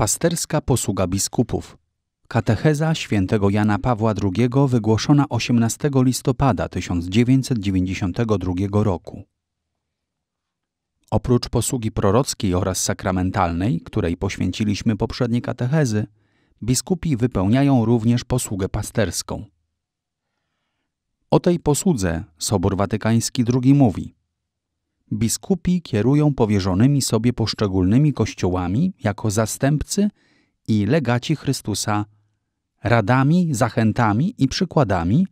Pasterska posługa biskupów. Katecheza świętego Jana Pawła II wygłoszona 18 listopada 1992 roku. Oprócz posługi prorockiej oraz sakramentalnej, której poświęciliśmy poprzednie katechezy, biskupi wypełniają również posługę pasterską. O tej posłudze Sobór Watykański II mówi – biskupi kierują powierzonymi sobie poszczególnymi kościołami jako zastępcy i legaci Chrystusa radami, zachętami i przykładami,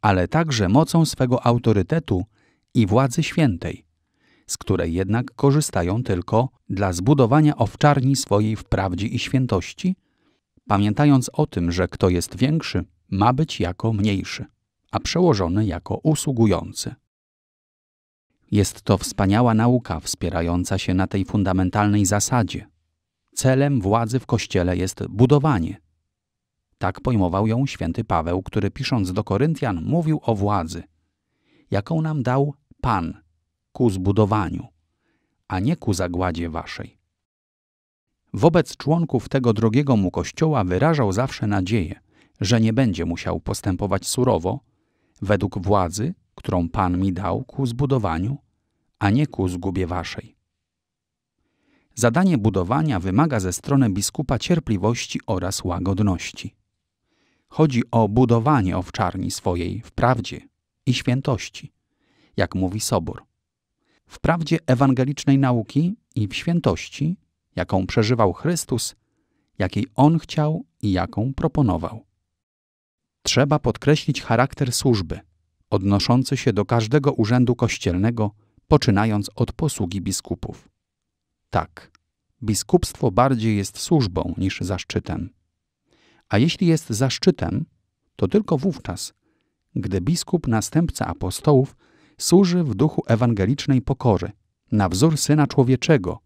ale także mocą swego autorytetu i władzy świętej, z której jednak korzystają tylko dla zbudowania owczarni swojej w prawdzie i świętości, pamiętając o tym, że kto jest większy, ma być jako mniejszy, a przełożony jako usługujący. Jest to wspaniała nauka wspierająca się na tej fundamentalnej zasadzie. Celem władzy w Kościele jest budowanie. Tak pojmował ją święty Paweł, który pisząc do Koryntian mówił o władzy, jaką nam dał Pan ku zbudowaniu, a nie ku zagładzie waszej. Wobec członków tego drogiego mu kościoła wyrażał zawsze nadzieję, że nie będzie musiał postępować surowo, według władzy, którą Pan mi dał ku zbudowaniu, a nie ku zgubie waszej. Zadanie budowania wymaga ze strony biskupa cierpliwości oraz łagodności. Chodzi o budowanie owczarni swojej w prawdzie i świętości, jak mówi Sobor. W prawdzie ewangelicznej nauki i w świętości, jaką przeżywał Chrystus, jakiej On chciał i jaką proponował. Trzeba podkreślić charakter służby – odnoszący się do każdego urzędu kościelnego, poczynając od posługi biskupów. Tak, biskupstwo bardziej jest służbą niż zaszczytem. A jeśli jest zaszczytem, to tylko wówczas, gdy biskup następca apostołów służy w duchu ewangelicznej pokory, na wzór Syna Człowieczego,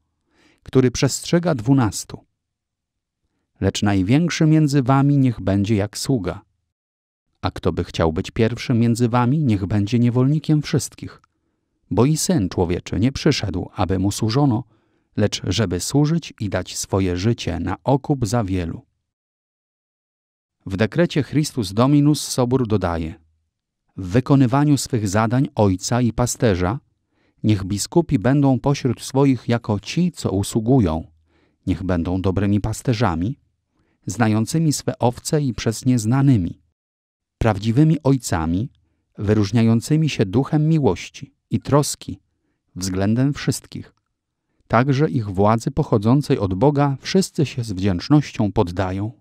który przestrzega dwunastu. Lecz największy między wami niech będzie jak sługa – a kto by chciał być pierwszym między wami, niech będzie niewolnikiem wszystkich. Bo i syn człowieczy nie przyszedł, aby mu służono, lecz żeby służyć i dać swoje życie na okup za wielu. W dekrecie Christus Dominus Sobór dodaje: W wykonywaniu swych zadań ojca i pasterza, niech biskupi będą pośród swoich jako ci, co usługują, niech będą dobrymi pasterzami, znającymi swe owce i przez nie znanymi prawdziwymi ojcami, wyróżniającymi się duchem miłości i troski względem wszystkich. Także ich władzy pochodzącej od Boga wszyscy się z wdzięcznością poddają.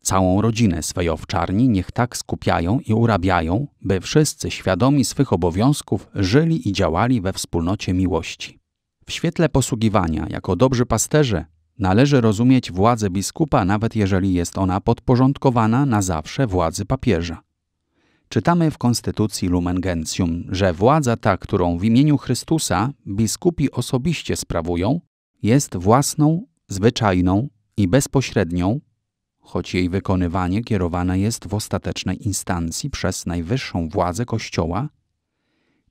Całą rodzinę swej owczarni niech tak skupiają i urabiają, by wszyscy świadomi swych obowiązków żyli i działali we wspólnocie miłości. W świetle posługiwania jako dobrzy pasterze Należy rozumieć władzę biskupa, nawet jeżeli jest ona podporządkowana na zawsze władzy papieża. Czytamy w Konstytucji Lumen Gentium, że władza ta, którą w imieniu Chrystusa biskupi osobiście sprawują, jest własną, zwyczajną i bezpośrednią, choć jej wykonywanie kierowane jest w ostatecznej instancji przez najwyższą władzę Kościoła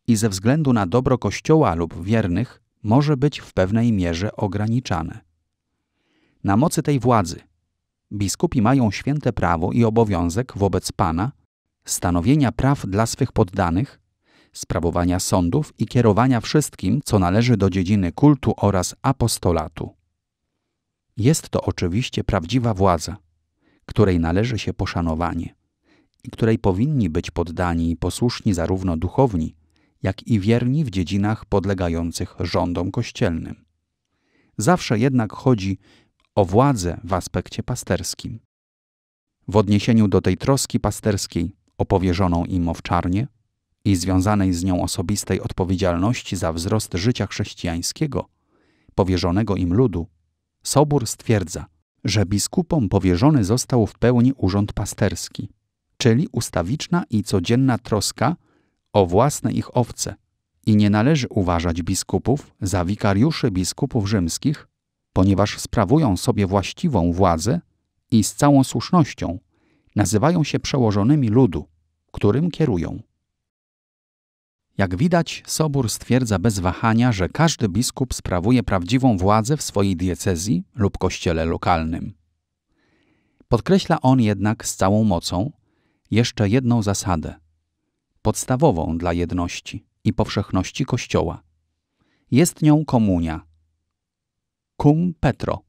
i ze względu na dobro Kościoła lub wiernych może być w pewnej mierze ograniczane na mocy tej władzy. Biskupi mają święte prawo i obowiązek wobec Pana stanowienia praw dla swych poddanych, sprawowania sądów i kierowania wszystkim, co należy do dziedziny kultu oraz apostolatu. Jest to oczywiście prawdziwa władza, której należy się poszanowanie i której powinni być poddani i posłuszni zarówno duchowni, jak i wierni w dziedzinach podlegających rządom kościelnym. Zawsze jednak chodzi o władzę w aspekcie pasterskim. W odniesieniu do tej troski pasterskiej opowierzoną im owczarnie i związanej z nią osobistej odpowiedzialności za wzrost życia chrześcijańskiego, powierzonego im ludu, Sobór stwierdza, że biskupom powierzony został w pełni urząd pasterski, czyli ustawiczna i codzienna troska o własne ich owce i nie należy uważać biskupów za wikariuszy biskupów rzymskich ponieważ sprawują sobie właściwą władzę i z całą słusznością nazywają się przełożonymi ludu, którym kierują. Jak widać, Sobór stwierdza bez wahania, że każdy biskup sprawuje prawdziwą władzę w swojej diecezji lub kościele lokalnym. Podkreśla on jednak z całą mocą jeszcze jedną zasadę, podstawową dla jedności i powszechności Kościoła. Jest nią komunia, cum petro,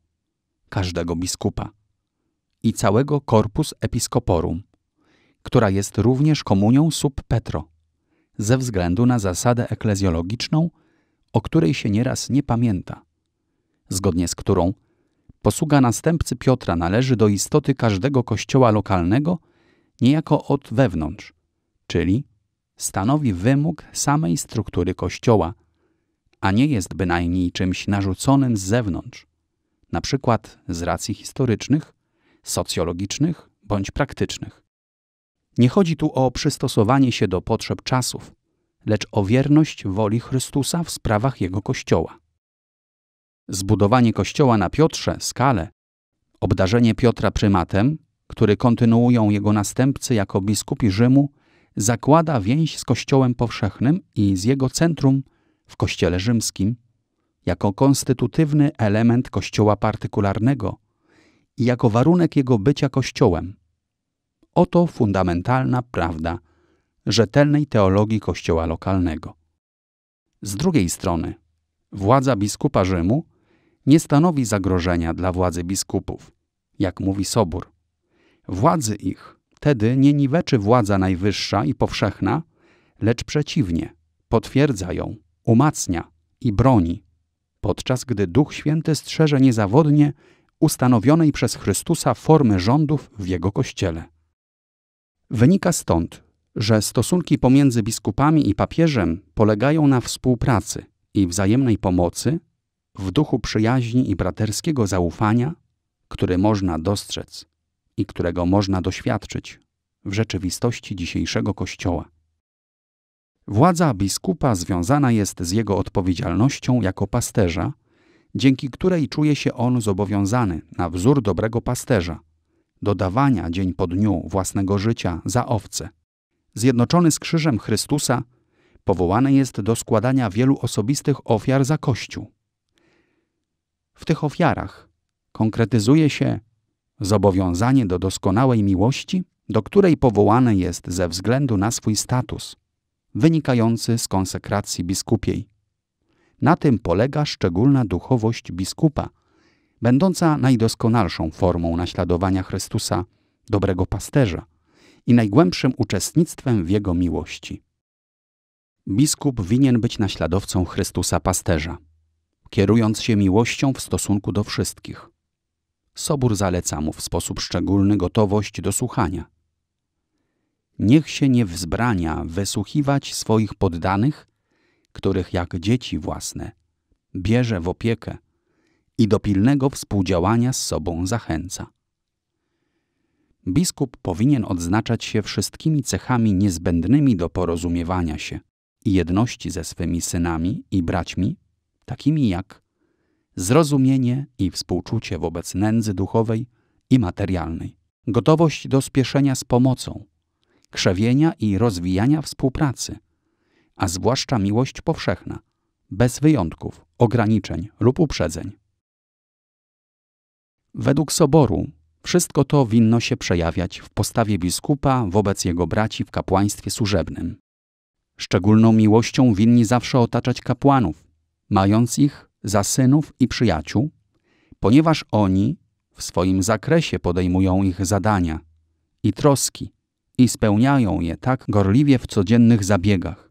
każdego biskupa i całego korpus episcoporum, która jest również komunią sub petro, ze względu na zasadę eklezjologiczną, o której się nieraz nie pamięta, zgodnie z którą posługa następcy Piotra należy do istoty każdego kościoła lokalnego niejako od wewnątrz, czyli stanowi wymóg samej struktury kościoła – a nie jest bynajmniej czymś narzuconym z zewnątrz, na przykład z racji historycznych, socjologicznych bądź praktycznych. Nie chodzi tu o przystosowanie się do potrzeb czasów, lecz o wierność woli Chrystusa w sprawach jego kościoła. Zbudowanie kościoła na Piotrze, skale, obdarzenie Piotra prymatem, który kontynuują jego następcy jako biskupi Rzymu, zakłada więź z Kościołem powszechnym i z jego centrum w Kościele Rzymskim jako konstytutywny element Kościoła partykularnego i jako warunek jego bycia Kościołem. Oto fundamentalna prawda rzetelnej teologii Kościoła lokalnego. Z drugiej strony, władza biskupa Rzymu nie stanowi zagrożenia dla władzy biskupów, jak mówi Sobór. Władzy ich wtedy nie niweczy władza najwyższa i powszechna, lecz przeciwnie, potwierdza ją umacnia i broni, podczas gdy Duch Święty strzeże niezawodnie ustanowionej przez Chrystusa formy rządów w Jego Kościele. Wynika stąd, że stosunki pomiędzy biskupami i papieżem polegają na współpracy i wzajemnej pomocy w duchu przyjaźni i braterskiego zaufania, który można dostrzec i którego można doświadczyć w rzeczywistości dzisiejszego Kościoła. Władza biskupa związana jest z jego odpowiedzialnością jako pasterza, dzięki której czuje się on zobowiązany, na wzór dobrego pasterza, dodawania dzień po dniu własnego życia za owce. Zjednoczony z krzyżem Chrystusa, powołany jest do składania wielu osobistych ofiar za Kościół. W tych ofiarach konkretyzuje się zobowiązanie do doskonałej miłości, do której powołany jest ze względu na swój status – wynikający z konsekracji biskupiej. Na tym polega szczególna duchowość biskupa, będąca najdoskonalszą formą naśladowania Chrystusa, dobrego pasterza i najgłębszym uczestnictwem w jego miłości. Biskup winien być naśladowcą Chrystusa pasterza, kierując się miłością w stosunku do wszystkich. Sobór zaleca mu w sposób szczególny gotowość do słuchania – niech się nie wzbrania wysłuchiwać swoich poddanych, których jak dzieci własne bierze w opiekę i do pilnego współdziałania z sobą zachęca. Biskup powinien odznaczać się wszystkimi cechami niezbędnymi do porozumiewania się i jedności ze swymi synami i braćmi, takimi jak zrozumienie i współczucie wobec nędzy duchowej i materialnej, gotowość do spieszenia z pomocą, krzewienia i rozwijania współpracy, a zwłaszcza miłość powszechna, bez wyjątków, ograniczeń lub uprzedzeń. Według Soboru wszystko to winno się przejawiać w postawie biskupa wobec jego braci w kapłaństwie służebnym. Szczególną miłością winni zawsze otaczać kapłanów, mając ich za synów i przyjaciół, ponieważ oni w swoim zakresie podejmują ich zadania i troski, i spełniają je tak gorliwie w codziennych zabiegach.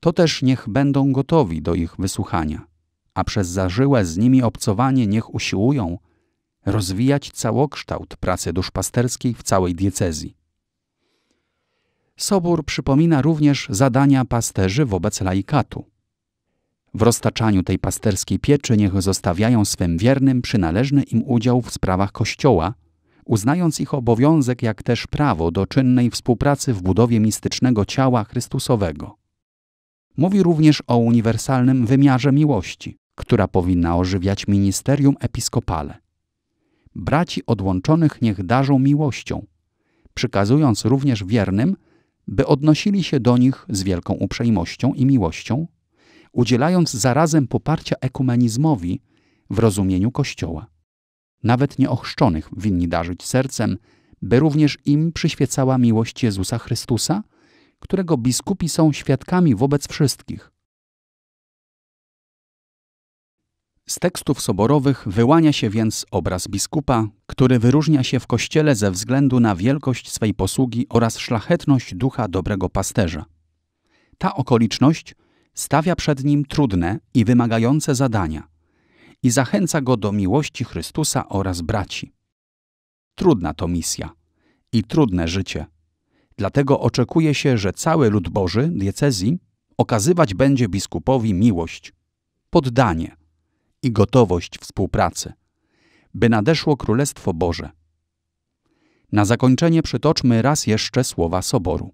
To też niech będą gotowi do ich wysłuchania, a przez zażyłe z nimi obcowanie niech usiłują rozwijać całokształt pracy duszpasterskiej w całej diecezji. Sobór przypomina również zadania pasterzy wobec laikatu. W roztaczaniu tej pasterskiej pieczy niech zostawiają swym wiernym przynależny im udział w sprawach Kościoła – uznając ich obowiązek jak też prawo do czynnej współpracy w budowie mistycznego ciała Chrystusowego. Mówi również o uniwersalnym wymiarze miłości, która powinna ożywiać ministerium episkopale. Braci odłączonych niech darzą miłością, przykazując również wiernym, by odnosili się do nich z wielką uprzejmością i miłością, udzielając zarazem poparcia ekumenizmowi w rozumieniu Kościoła nawet nieochrzczonych winni darzyć sercem, by również im przyświecała miłość Jezusa Chrystusa, którego biskupi są świadkami wobec wszystkich. Z tekstów soborowych wyłania się więc obraz biskupa, który wyróżnia się w kościele ze względu na wielkość swej posługi oraz szlachetność ducha dobrego pasterza. Ta okoliczność stawia przed nim trudne i wymagające zadania, i zachęca go do miłości Chrystusa oraz braci. Trudna to misja i trudne życie. Dlatego oczekuje się, że cały lud Boży diecezji okazywać będzie biskupowi miłość, poddanie i gotowość współpracy, by nadeszło Królestwo Boże. Na zakończenie przytoczmy raz jeszcze słowa Soboru.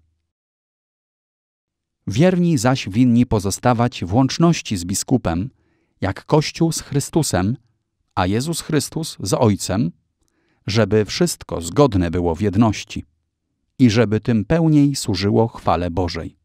Wierni zaś winni pozostawać w łączności z biskupem jak Kościół z Chrystusem, a Jezus Chrystus z Ojcem, żeby wszystko zgodne było w jedności i żeby tym pełniej służyło chwale Bożej.